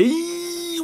Hey!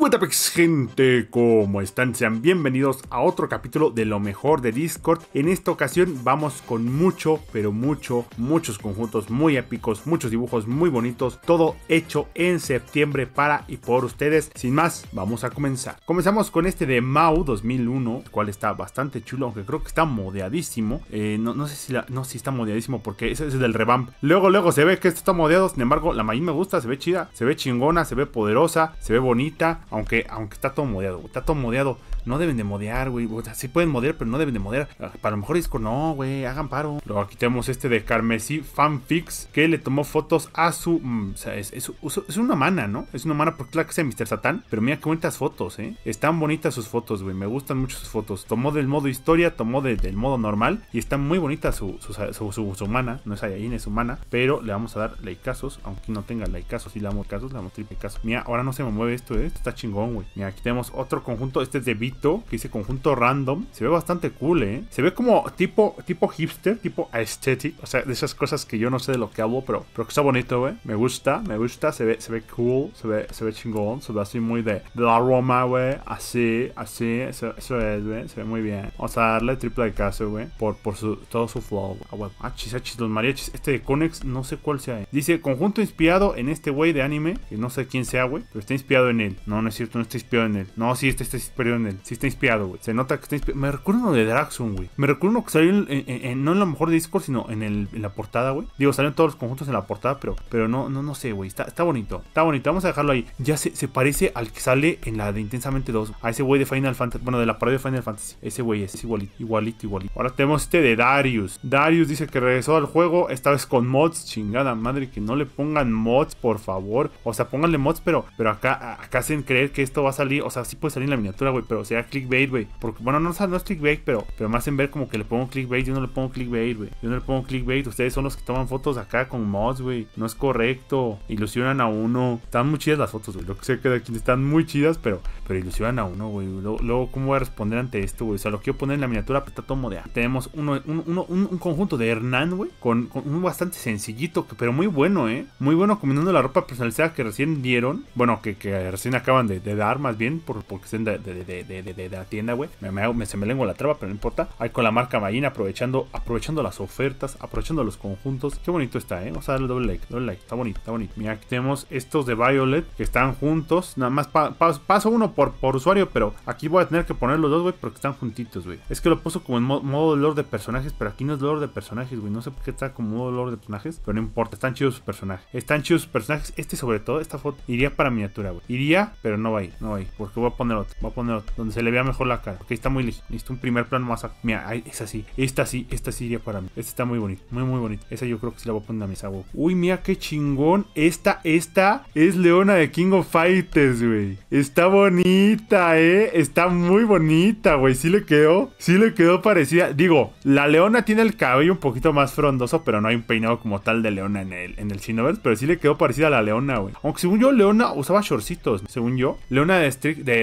what gente, ¿cómo están? Sean bienvenidos a otro capítulo de lo mejor de Discord. En esta ocasión vamos con mucho, pero mucho, muchos conjuntos muy épicos, muchos dibujos muy bonitos, todo hecho en septiembre para y por ustedes. Sin más, vamos a comenzar. Comenzamos con este de Mau 2001, cual está bastante chulo, aunque creo que está modeadísimo. Eh, no, sé si no, si está modeadísimo porque ese es del revamp. Luego, luego se ve que esto está modeado, sin embargo, la maíz me gusta, se ve chida, se ve chingona, se ve poderosa, se ve bonita aunque, aunque está todo modeado, está todo modeado no deben de modear, güey. O sí pueden modear, pero no deben de modear. Ah, para lo mejor disco, no, güey, hagan paro. Luego aquí tenemos este de Carmesí Fanfix, que le tomó fotos a su... Mm, o sea, es, una mana, ¿no? Es una mana porque la que sea Mr. Satan Pero mira qué bonitas fotos, ¿eh? Están bonitas sus fotos, güey. Me gustan mucho sus fotos. Tomó del modo historia, tomó del modo normal. Y están muy bonitas su, su, su, su, No es Ayayin, es humana. Pero le vamos a dar casos aunque no tenga casos Si le damos casos, le damos triple caso. Mira, ahora no se me mueve esto, ¿eh? Esto está chingón, güey. Mira, aquí tenemos otro conjunto. Este es de que dice conjunto random. Se ve bastante cool, ¿eh? Se ve como tipo, tipo hipster, tipo aesthetic. O sea, de esas cosas que yo no sé de lo que hablo, pero, pero que está bonito, güey. Me gusta, me gusta. Se ve, se ve cool, se ve, se ve chingón. Se ve así muy de, la Roma, güey. Así, así. Eso, es, güey. Se ve muy bien. Vamos a darle triple de caso, güey. Por, por su, todo su flow, Ah, wey. Ah, ah, chis, los mariachis. Este de Conex, no sé cuál sea. Eh. Dice conjunto inspirado en este güey de anime. Que no sé quién sea, güey. Pero está inspirado en él. No, no es cierto, no está inspirado en él. No, sí, este, este está inspirado en él sí está inspirado, güey. Se nota que está inspirado. Me recuerdo uno de Draxon, güey. Me recuerdo uno que salió en, no en lo mejor de Discord, sino en, la portada, güey. Digo, salieron todos los conjuntos en la portada, pero, pero no, no, no sé, güey. Está, bonito. Está bonito. Vamos a dejarlo ahí. Ya se, parece al que sale en la de Intensamente 2. A ese güey de Final Fantasy. Bueno, de la parada de Final Fantasy. Ese güey es igualito, igualito, igualito. Ahora tenemos este de Darius. Darius dice que regresó al juego, esta vez con mods. Chingada madre, que no le pongan mods, por favor. O sea, pónganle mods, pero, pero acá, acá hacen creer que esto va a salir. O sea, sí puede salir en la miniatura, güey, pero sea clickbait, güey. Porque, bueno, no, no es clickbait, pero, pero más en ver como que le pongo clickbait. Yo no le pongo clickbait, güey. Yo no le pongo clickbait. Ustedes son los que toman fotos acá con mods, güey. No es correcto. Ilusionan a uno. Están muy chidas las fotos, güey. Lo que sé que aquí están muy chidas, pero, pero ilusionan a uno, güey. Luego, ¿cómo voy a responder ante esto, güey? O sea, lo quiero poner en la miniatura, pero está todo Tenemos uno, un, un, conjunto de Hernán, güey. Con, un bastante sencillito, pero muy bueno, ¿eh? Muy bueno combinando la ropa personalizada que recién dieron. Bueno, que, recién acaban de, dar, más bien, por, porque estén de, de, de de, la tienda, güey. Me, me, se me lengua la traba, pero no importa. Ahí con la marca Mayin aprovechando, aprovechando las ofertas, aprovechando los conjuntos. Qué bonito está, ¿eh? Vamos a darle doble like, doble like. Está bonito, está bonito. Mira, aquí tenemos estos de Violet que están juntos. Nada más paso uno por, por usuario, pero aquí voy a tener que poner los dos, güey, porque están juntitos, güey. Es que lo puso como en modo dolor de personajes, pero aquí no es dolor de personajes, güey. No sé por qué está como modo lore de personajes, pero no importa. Están chidos sus personajes. Están chidos sus personajes. Este sobre todo, esta foto, iría para miniatura, güey. Iría, pero no va a no va a Porque voy a poner otro, voy a poner otro se le vea mejor la cara. Porque está muy listo. Necesito un primer plano más. Mira, es así. Esta sí, esta sí ya para mí. Esta está muy bonita, muy, muy bonita. Esa yo creo que sí la voy a poner a mi sabor Uy, mira qué chingón. Esta, esta es Leona de King of Fighters, güey. Está bonita, eh. Está muy bonita, güey. Sí le quedó, sí le quedó parecida. Digo, la Leona tiene el cabello un poquito más frondoso, pero no hay un peinado como tal de Leona en el, en el Pero sí le quedó parecida a la Leona, güey. Aunque según yo, Leona usaba shortcitos, según yo. Leona de,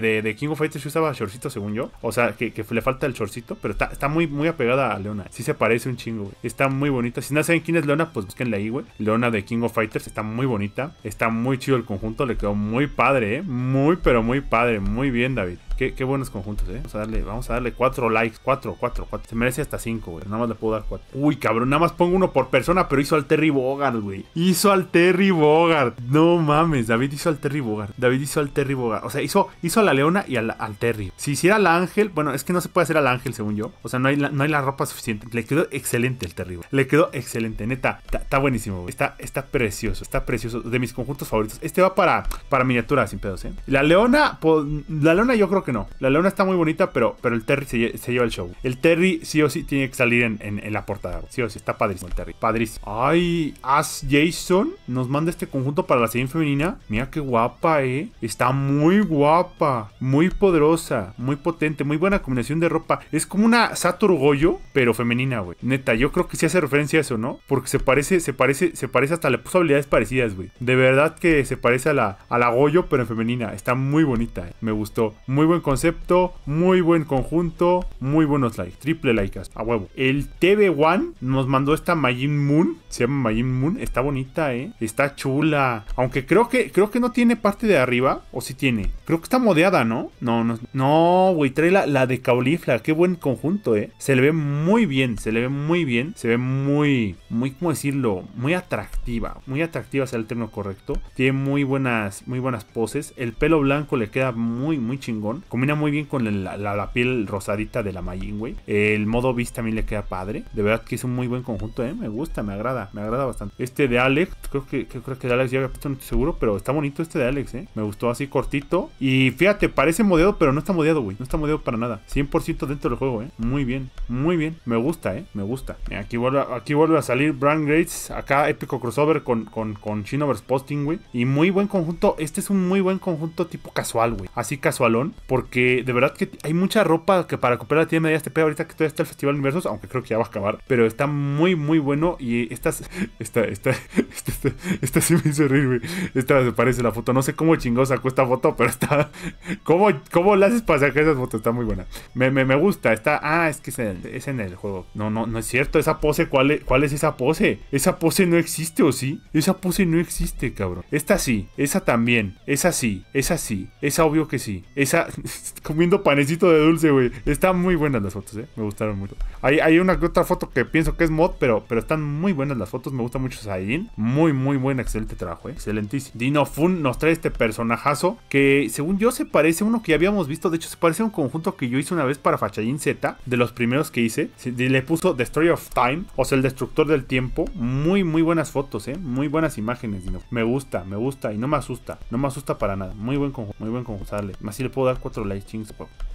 de, de, King of Fighters usaba chorcito según yo. O sea, que, le falta el shortcito, pero está, muy, muy apegada a Leona. si se parece un chingo, Está muy bonita. Si no saben quién es Leona, pues búsquenla ahí, güey. Leona de King of Fighters está muy bonita. Está muy chido el conjunto. Le quedó muy padre, ¿eh? Muy, pero muy padre. Muy bien, David. Qué, buenos conjuntos, eh. Vamos a darle, vamos a darle cuatro likes. Cuatro, cuatro, cuatro. Se merece hasta cinco, güey. Nada más le puedo dar cuatro. Uy, cabrón, nada más pongo uno por persona, pero hizo al Terry Bogard, güey. Hizo al Terry Bogard. No mames, David hizo al Terry Bogard. David hizo al Terry Bogard. O sea, hizo, hizo a la Leona y al, Terry. Si hiciera al Ángel, bueno, es que no se puede hacer al Ángel, según yo. O sea, no hay la, no hay la ropa suficiente. Le quedó excelente el Terry. Le quedó excelente, neta. Está buenísimo, güey. Está, está precioso, está precioso. De mis conjuntos favoritos. Este va para, para miniaturas, sin pedos, eh. La Leona, pues, la Leona yo creo que no. La Leona está muy bonita, pero, pero el Terry se, lleva el show. El Terry sí o sí tiene que salir en, la portada. Sí o sí, está padrísimo el Terry. Padrísimo. Ay, As Jason nos manda este conjunto para la serie femenina. Mira qué guapa, eh. Está muy guapa, muy poderosa, muy potente, muy buena combinación de ropa. Es como una Satur Goyo, pero femenina, güey. Neta, yo creo que sí hace referencia a eso, ¿no? Porque se parece, se parece, se parece hasta le puso habilidades parecidas, güey. De verdad que se parece a la, a la Goyo, pero en femenina. Está muy bonita, eh. me gustó. Muy buena buen concepto, muy buen conjunto, muy buenos likes. Triple likes, a huevo. El TV1 nos mandó esta Majin Moon. Se llama Majin Moon. Está bonita, ¿eh? Está chula. Aunque creo que, creo que no tiene parte de arriba. O si tiene. Creo que está modeada, ¿no? No, no. No, güey. Trae la, de caulifla. Qué buen conjunto, ¿eh? Se le ve muy bien. Se le ve muy bien. Se ve muy, muy, ¿cómo decirlo? Muy atractiva. Muy atractiva sea el término correcto. Tiene muy buenas, muy buenas poses. El pelo blanco le queda muy, muy chingón combina muy bien con la, piel rosadita de la Mayin, güey. El modo Beast también le queda padre. De verdad que es un muy buen conjunto, ¿eh? Me gusta, me agrada, me agrada bastante. Este de Alex, creo que, creo que de Alex ya había puesto, no estoy seguro, pero está bonito este de Alex, ¿eh? Me gustó así cortito. Y fíjate, parece modeado, pero no está modeado, güey. No está modeado para nada. 100% dentro del juego, ¿eh? Muy bien, muy bien. Me gusta, ¿eh? Me gusta. aquí vuelve, aquí vuelve a salir Brand Grades. Acá épico crossover con, con, con Posting, güey. Y muy buen conjunto. Este es un muy buen conjunto tipo casual, güey. Así casualón. Por porque de verdad que hay mucha ropa que para comprar la tienda de este pedo ahorita que todavía está el Festival Universos, aunque creo que ya va a acabar. Pero está muy, muy bueno. Y estas. Esta, esta, esta, esta, esta me hizo reír, güey. Esta se parece la foto. No sé cómo chingosa sacó esta foto, pero está. ¿Cómo, cómo la haces para sacar esas fotos? Está muy buena. Me, me, me gusta. Está. Ah, es que es en, el, juego. No, no, no es cierto. Esa pose, ¿cuál ¿cuál es esa pose? Esa pose no existe, ¿o sí? Esa pose no existe, cabrón. Esta sí. Esa también. Esa sí. Esa sí. Esa obvio que sí. Esa comiendo panecito de dulce, güey. Están muy buenas las fotos, eh. Me gustaron mucho. Hay, hay una otra foto que pienso que es mod, pero, pero están muy buenas las fotos. Me gusta mucho Zayin Muy, muy buen, excelente trabajo, eh. Excelentísimo. Dino Fun nos trae este personajazo que, según yo, se parece a uno que ya habíamos visto. De hecho, se parece a un conjunto que yo hice una vez para Fachayin Z, de los primeros que hice. Le puso Destroyer of Time, o sea, el destructor del tiempo. Muy, muy buenas fotos, eh. Muy buenas imágenes, Dino. Me gusta, me gusta y no me asusta. No me asusta para nada. Muy buen conjunto, muy buen conjunto. Más si le puedo dar cuatro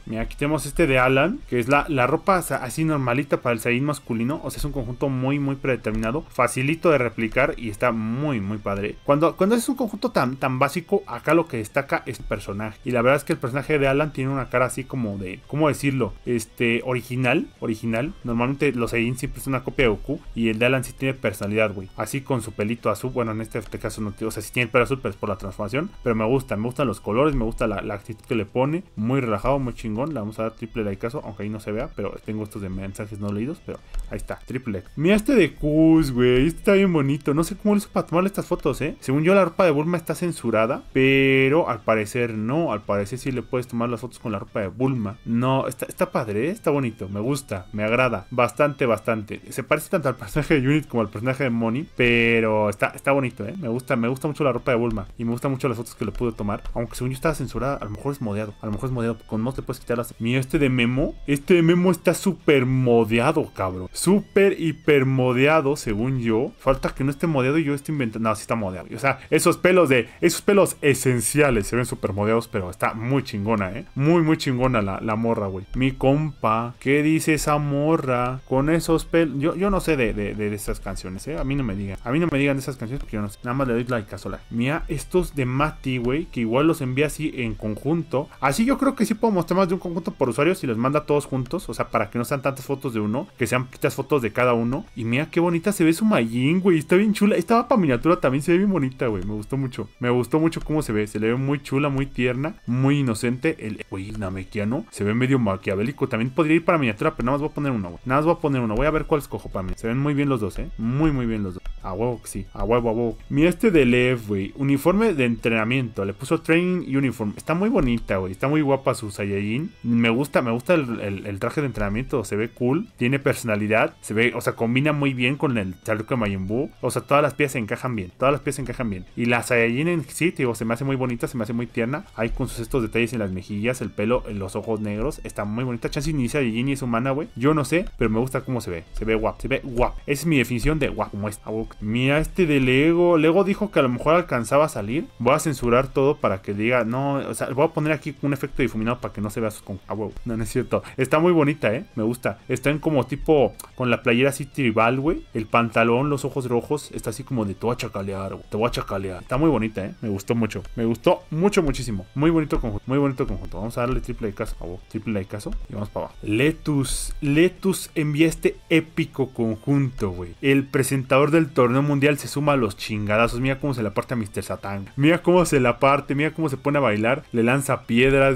Mira, aquí tenemos este de Alan, que es la, la ropa así normalita para el Saiyajin masculino. O sea, es un conjunto muy, muy predeterminado. Facilito de replicar y está muy, muy padre. Cuando, cuando es un conjunto tan, tan básico, acá lo que destaca es el personaje. Y la verdad es que el personaje de Alan tiene una cara así como de, ¿cómo decirlo? Este, original, original. Normalmente los Saiyajin siempre es una copia de Goku. Y el de Alan sí tiene personalidad, güey. Así con su pelito azul. Bueno, en este, este caso no, o sea, sí tiene el pelo azul, pero es por la transformación. Pero me gusta, me gustan los colores, me gusta la actitud que le pone muy relajado, muy chingón. Le vamos a dar triple caso aunque ahí no se vea, pero tengo estos de mensajes no leídos, pero ahí está, triple like. Mira este de Kuz, güey, este está bien bonito. No sé cómo lo hizo para tomarle estas fotos, ¿eh? Según yo, la ropa de Bulma está censurada, pero al parecer no. Al parecer sí le puedes tomar las fotos con la ropa de Bulma. No, está, está padre, ¿eh? está bonito, me gusta, me agrada. Bastante, bastante. Se parece tanto al personaje de Unit como al personaje de money pero está, está bonito, ¿eh? Me gusta, me gusta mucho la ropa de Bulma y me gustan mucho las fotos que le pude tomar. Aunque según yo estaba censurada, a lo mejor es modeado. A lo mejor es con no te puedes quitar las... Mira, este de Memo, este de Memo está súper modeado, cabrón. Súper hiper modeado, según yo. Falta que no esté modeado y yo esté inventando... No, sí está modeado. O sea, esos pelos de... Esos pelos esenciales se ven súper modeados, pero está muy chingona, ¿eh? Muy, muy chingona la, la morra, güey. Mi compa, ¿qué dice esa morra? Con esos pelos... Yo, yo no sé de, de, esas canciones, ¿eh? A mí no me digan. A mí no me digan de esas canciones porque yo no sé. Nada más le doy like a sola. Mira, estos de Mati, güey, que igual los envía así en conjunto. Así Sí, yo creo que sí puedo mostrar más de un conjunto por usuarios y los manda todos juntos. O sea, para que no sean tantas fotos de uno, que sean quizás fotos de cada uno. Y mira qué bonita se ve su magín, güey. Está bien chula. estaba para miniatura también se ve bien bonita, güey. Me gustó mucho. Me gustó mucho cómo se ve. Se le ve muy chula, muy tierna, muy inocente. El güey namequiano se ve medio maquiavélico. También podría ir para miniatura, pero nada más voy a poner uno, güey. Nada más voy a poner uno. Voy a ver cuál escojo para mí. Se ven muy bien los dos, eh. Muy, muy bien los dos. A huevo sí. A huevo, a huevo. Mira este de Lev, güey. Uniforme de entrenamiento. Le puso Training Uniform. Está muy bonita, güey. Está muy guapa su Saiyajin. Me gusta, me gusta el, traje de entrenamiento. Se ve cool. Tiene personalidad. Se ve, o sea, combina muy bien con el chaleco de O sea, todas las piezas encajan bien. Todas las piezas encajan bien. Y la Saiyajin en sí, digo, se me hace muy bonita, se me hace muy tierna. Hay con sus estos detalles en las mejillas, el pelo, en los ojos negros. Está muy bonita. Chance y Saiyajin ni es humana, güey. Yo no sé, pero me gusta cómo se ve. Se ve guap, se ve guap. Esa es mi definición de guap. Como ah, Mira este de Lego. Lego dijo que a lo mejor alcanzaba a salir. Voy a censurar todo para que diga, no, o sea, voy a poner aquí una efecto difuminado para que no se vea con... Ah, no, no es cierto. Está muy bonita, ¿eh? Me gusta. Está en como tipo con la playera así tribal, güey. El pantalón, los ojos rojos. Está así como de te voy a chacalear, Te voy a chacalear. Está muy bonita, ¿eh? Me gustó mucho. Me gustó mucho, muchísimo. Muy bonito conjunto. Muy bonito conjunto. Vamos a darle triple de caso. A Triple de caso. Y vamos para abajo. Letus. Letus envía este épico conjunto, güey. El presentador del torneo mundial se suma a los chingadazos. Mira cómo se la parte a Mr. Satan Mira cómo se la parte. Mira cómo se pone a bailar. Le lanza piedras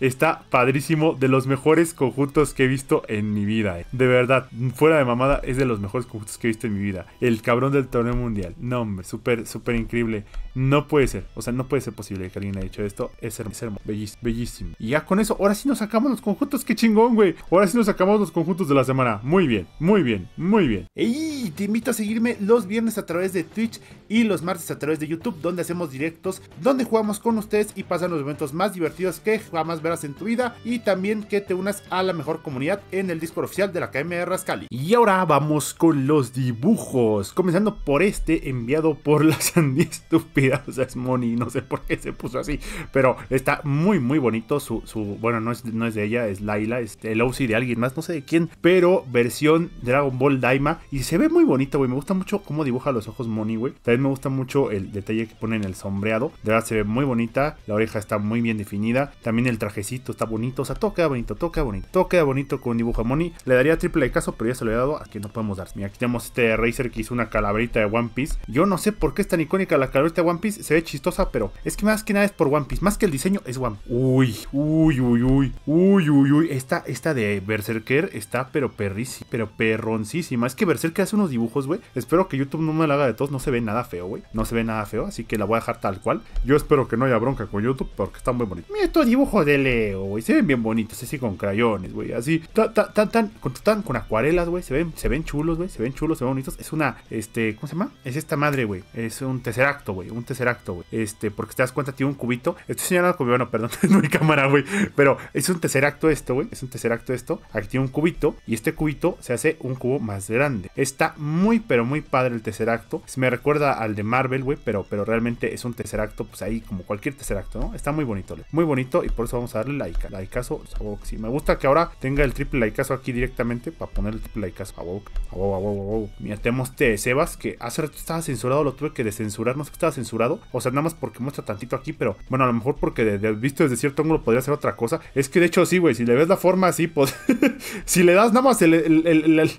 Está padrísimo, de los mejores conjuntos que he visto en mi vida. Eh. De verdad, fuera de mamada, es de los mejores conjuntos que he visto en mi vida. El cabrón del torneo mundial. No, hombre, súper, súper increíble. No puede ser, o sea, no puede ser posible que alguien haya dicho esto. Es hermoso, es bellísimo, bellísimo. Y ya con eso, ahora sí nos sacamos los conjuntos, qué chingón, güey. Ahora sí nos sacamos los conjuntos de la semana. Muy bien, muy bien, muy bien. Y te invito a seguirme los viernes a través de Twitch y los martes a través de YouTube, donde hacemos directos, donde jugamos con ustedes y pasan los momentos más divertidos que jamás verás en tu vida y también que te unas a la mejor comunidad en el Discord oficial de la Academia de Rascali. Y ahora vamos con los dibujos, comenzando por este enviado por la sandía estúpida, o sea, es Moni, no sé por qué se puso así, pero está muy muy bonito su, su bueno, no es, no es de ella, es Laila, es el OC de alguien más, no sé de quién, pero versión Dragon Ball Daima y se ve muy bonita güey, me gusta mucho cómo dibuja los ojos Moni, güey, también me gusta mucho el detalle que pone en el sombreado, de verdad se ve muy bonita, la oreja está muy bien definida, también el trajecito está bonito. O sea, toca bonito, toca bonito, queda bonito con dibujo Moni. Le daría triple de caso, pero ya se lo he dado. Aquí no podemos dar. Mira, aquí tenemos este Razer que hizo una calaverita de One Piece. Yo no sé por qué es tan icónica la calaverita de One Piece. Se ve chistosa, pero es que más que nada es por One Piece. Más que el diseño es One Uy, uy, uy, uy. Uy, uy, uy. Esta, esta de Berserker está pero perrísima, pero perroncísima. Es que Berserker hace unos dibujos, güey. Espero que YouTube no me la haga de todos. No se ve nada feo, güey. No se ve nada feo, así que la voy a dejar tal cual. Yo espero que no haya bronca con YouTube porque está muy bonito. Mira, estos dibujos de Leo, güey, se ven bien bonitos, así con crayones, güey, así, tan, tan, tan, con, acuarelas, güey, se ven, se ven chulos, güey, se ven chulos, se ven bonitos. Es una, este, ¿cómo se llama? Es esta madre, güey, es un tesseracto, güey, un tesseracto, güey, este, porque te das cuenta, tiene un cubito. Estoy señalando mi bueno, perdón, no hay cámara, güey, pero es un acto esto, güey, es un acto esto. Aquí tiene un cubito y este cubito se hace un cubo más grande. Está muy, pero muy padre el tesseracto. Me recuerda al de Marvel, güey, pero, pero realmente es un acto. pues ahí como cualquier acto, ¿no? Está muy bonito, güey, muy bonito y por eso vamos a darle like. Likeazo a Me gusta que ahora tenga el triple likeazo aquí directamente para poner el triple likeazo a wow A wow a a Mira, tenemos este Sebas que hace rato estaba censurado, lo tuve que descensurar. No sé que estaba censurado. O sea, nada más porque muestra tantito aquí, pero bueno, a lo mejor porque visto desde cierto ángulo podría ser otra cosa. Es que de hecho sí, güey, si le ves la forma así, pues si le das nada más el, el, el,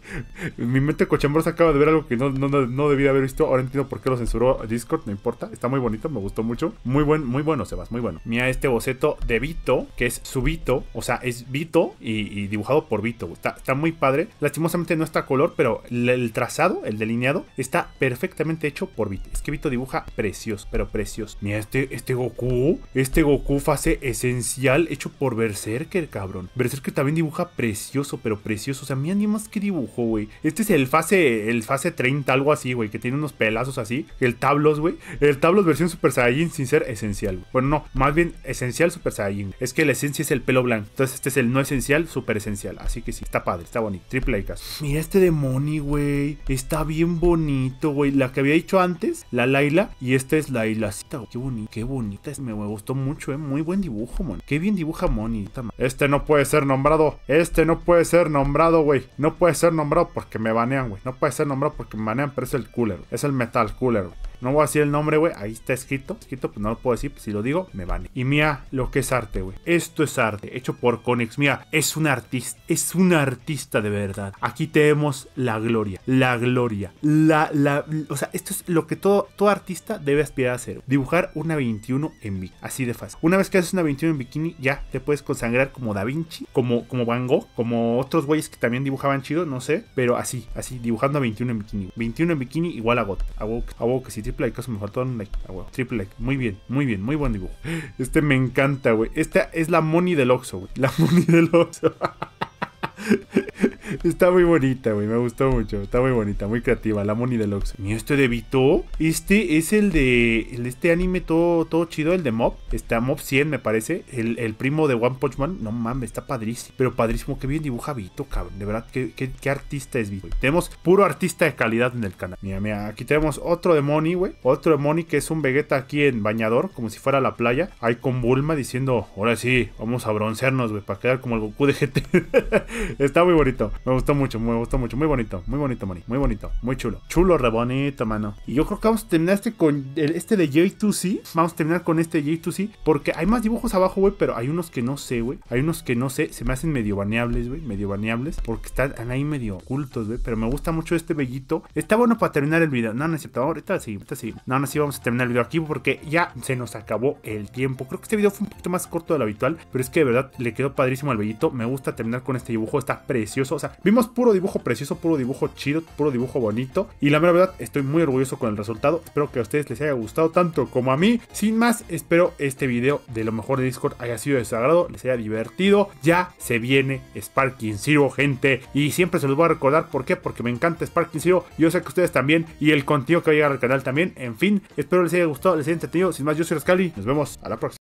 mi mente cochambrosa acaba de ver algo que no, no, no debía haber visto. Ahora entiendo por qué lo censuró Discord, no importa. Está muy bonito, me gustó mucho. Muy buen, muy bueno, Sebas, muy bueno. Mira este boceto de Vito, que es su Vito o sea, es Vito y, dibujado por Vito. Está, muy padre. Lastimosamente no está color, pero el, trazado, el delineado, está perfectamente hecho por Vito. Es que Vito dibuja precioso, pero precioso. Mira, este, este Goku, este Goku fase esencial hecho por Berserker, cabrón. Berserker también dibuja precioso, pero precioso. O sea, mira, ni más que dibujo, güey. Este es el fase, el fase 30, algo así, güey, que tiene unos pelazos así. El Tablos, güey. El Tablos versión Super Saiyan sin ser esencial. Bueno, no, más bien esencial super saiyan. Es que la esencia es el pelo blanco. Entonces este es el no esencial, super esencial. Así que sí, está padre, está bonito. Triple A Mira este demonio, güey. Está bien bonito, güey. La que había dicho antes, la Laila. Y este es la hilacita. Qué, bonito, qué bonita. Me gustó mucho, eh. Muy buen dibujo, man. Qué bien dibuja Moni. Este no puede ser nombrado. Este no puede ser nombrado, güey. No puede ser nombrado porque me banean, güey. No puede ser nombrado porque me banean, pero es el cooler. Es el metal cooler, no voy a decir el nombre, güey. Ahí está escrito. Escrito, pues no lo puedo decir. Pues, si lo digo, me van. Y mira lo que es arte, güey. Esto es arte. Hecho por Conex. Mira, es un artista. Es un artista de verdad. Aquí tenemos la gloria. La gloria. La, la, o sea, esto es lo que todo, todo artista debe aspirar a hacer. Dibujar una 21 en bikini. Así de fácil. Una vez que haces una 21 en bikini, ya te puedes consagrar como Da Vinci, como, como Van Gogh, como otros güeyes que también dibujaban chido, no sé. Pero así, así, dibujando a 21 en bikini. 21 en bikini igual a Got. A que si triple like a me mejor, un like. triple like. Muy bien, muy bien, muy buen dibujo. Este me encanta, güey. Esta es la money del Oxxo, güey. La money del Oxxo. Está muy bonita, güey. Me gustó mucho. Está muy bonita, muy creativa. La Moni Deluxe. Y este de Vito. Este es el de. este anime todo, todo chido, el de Mob. Está Mob 100, me parece. El, primo de One Punch Man. No mames, está padrísimo. Pero padrísimo. Qué bien dibuja Vito, cabrón. De verdad, qué, qué, artista es Vito. Tenemos puro artista de calidad en el canal. Mira, mira. Aquí tenemos otro de Moni, güey. Otro de Moni que es un Vegeta aquí en bañador. Como si fuera la playa. Ahí con Bulma diciendo. Ahora sí, vamos a broncearnos, güey. Para quedar como el Goku de GT. está muy bonito. Me gustó mucho, me gustó mucho. Muy bonito, muy bonito, Moni. Muy bonito, muy chulo. Chulo, re bonito, mano. Y yo creo que vamos a terminar este con este de J2C. Vamos a terminar con este de J2C. Porque hay más dibujos abajo, güey. Pero hay unos que no sé, güey. Hay unos que no sé. Se me hacen medio baneables, güey. Medio baneables. Porque están ahí medio ocultos, güey. Pero me gusta mucho este bellito. Está bueno para terminar el video. No, no es cierto. Ahorita sí, ahorita sí. No, no, sí vamos a terminar el video aquí. Porque ya se nos acabó el tiempo. Creo que este video fue un poquito más corto de lo habitual. Pero es que de verdad le quedó padrísimo al bellito. Me gusta terminar con este dibujo. Está precioso. O sea, Vimos puro dibujo precioso, puro dibujo chido, puro dibujo bonito. Y la mera verdad, estoy muy orgulloso con el resultado. Espero que a ustedes les haya gustado tanto como a mí. Sin más, espero este video de lo mejor de Discord haya sido de su agrado, les haya divertido. Ya se viene Sparking Zero, gente. Y siempre se los voy a recordar. ¿Por qué? Porque me encanta Sparking Zero. Yo sé que ustedes también. Y el contenido que va a llegar al canal también. En fin, espero les haya gustado, les haya entretenido. Sin más, yo soy Rascali. Nos vemos a la próxima.